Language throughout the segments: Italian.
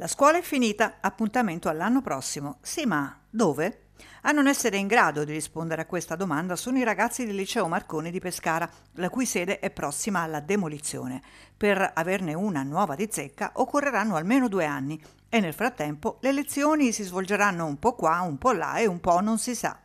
La scuola è finita, appuntamento all'anno prossimo. Sì, ma dove? A non essere in grado di rispondere a questa domanda sono i ragazzi del liceo Marconi di Pescara, la cui sede è prossima alla demolizione. Per averne una nuova di zecca occorreranno almeno due anni e nel frattempo le lezioni si svolgeranno un po' qua, un po' là e un po' non si sa.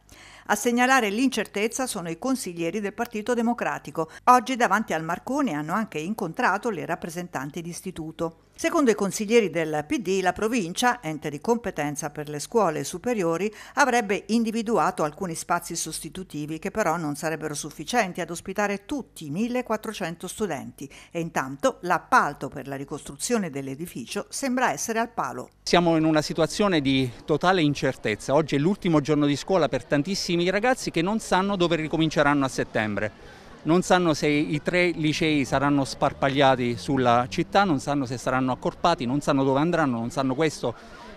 A segnalare l'incertezza sono i consiglieri del Partito Democratico. Oggi davanti al Marconi hanno anche incontrato le rappresentanti di istituto. Secondo i consiglieri del PD, la provincia, ente di competenza per le scuole superiori, avrebbe individuato alcuni spazi sostitutivi che però non sarebbero sufficienti ad ospitare tutti i 1400 studenti e intanto l'appalto per la ricostruzione dell'edificio sembra essere al palo. Siamo in una situazione di totale incertezza. Oggi è l'ultimo giorno di scuola per tantissimi ragazzi che non sanno dove ricominceranno a settembre non sanno se i tre licei saranno sparpagliati sulla città, non sanno se saranno accorpati, non sanno dove andranno, non sanno questo.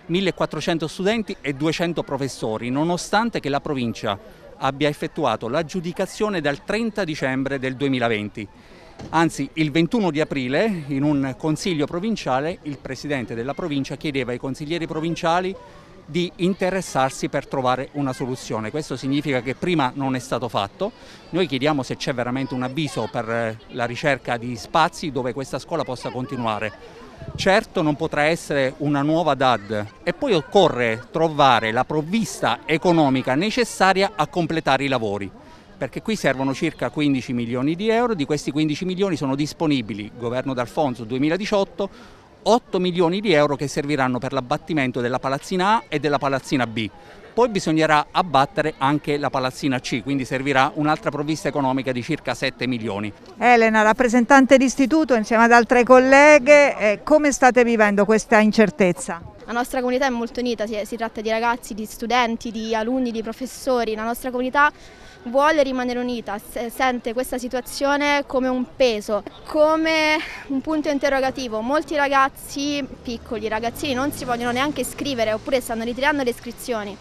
1400 studenti e 200 professori, nonostante che la provincia abbia effettuato l'aggiudicazione dal 30 dicembre del 2020. Anzi, il 21 di aprile, in un consiglio provinciale, il presidente della provincia chiedeva ai consiglieri provinciali di interessarsi per trovare una soluzione. Questo significa che prima non è stato fatto. Noi chiediamo se c'è veramente un avviso per eh, la ricerca di spazi dove questa scuola possa continuare. Certo non potrà essere una nuova DAD e poi occorre trovare la provvista economica necessaria a completare i lavori perché qui servono circa 15 milioni di euro, di questi 15 milioni sono disponibili, governo D'Alfonso 2018, 8 milioni di euro che serviranno per l'abbattimento della palazzina A e della palazzina B. Poi bisognerà abbattere anche la palazzina C, quindi servirà un'altra provvista economica di circa 7 milioni. Elena, rappresentante d'istituto insieme ad altre colleghe, eh, come state vivendo questa incertezza? La nostra comunità è molto unita, si tratta di ragazzi, di studenti, di alunni, di professori, la nostra comunità vuole rimanere unita, sente questa situazione come un peso, come un punto interrogativo. Molti ragazzi piccoli, ragazzini, non si vogliono neanche iscrivere oppure stanno ritirando le iscrizioni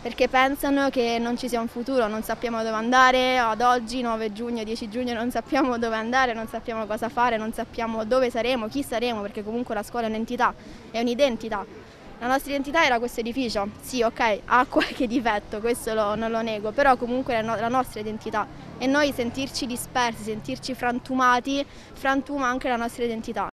perché pensano che non ci sia un futuro, non sappiamo dove andare, ad oggi 9 giugno, 10 giugno non sappiamo dove andare, non sappiamo cosa fare, non sappiamo dove saremo, chi saremo, perché comunque la scuola è un'entità, è un'identità. La nostra identità era questo edificio, sì ok, ha qualche difetto, questo lo, non lo nego, però comunque è la nostra identità e noi sentirci dispersi, sentirci frantumati, frantuma anche la nostra identità.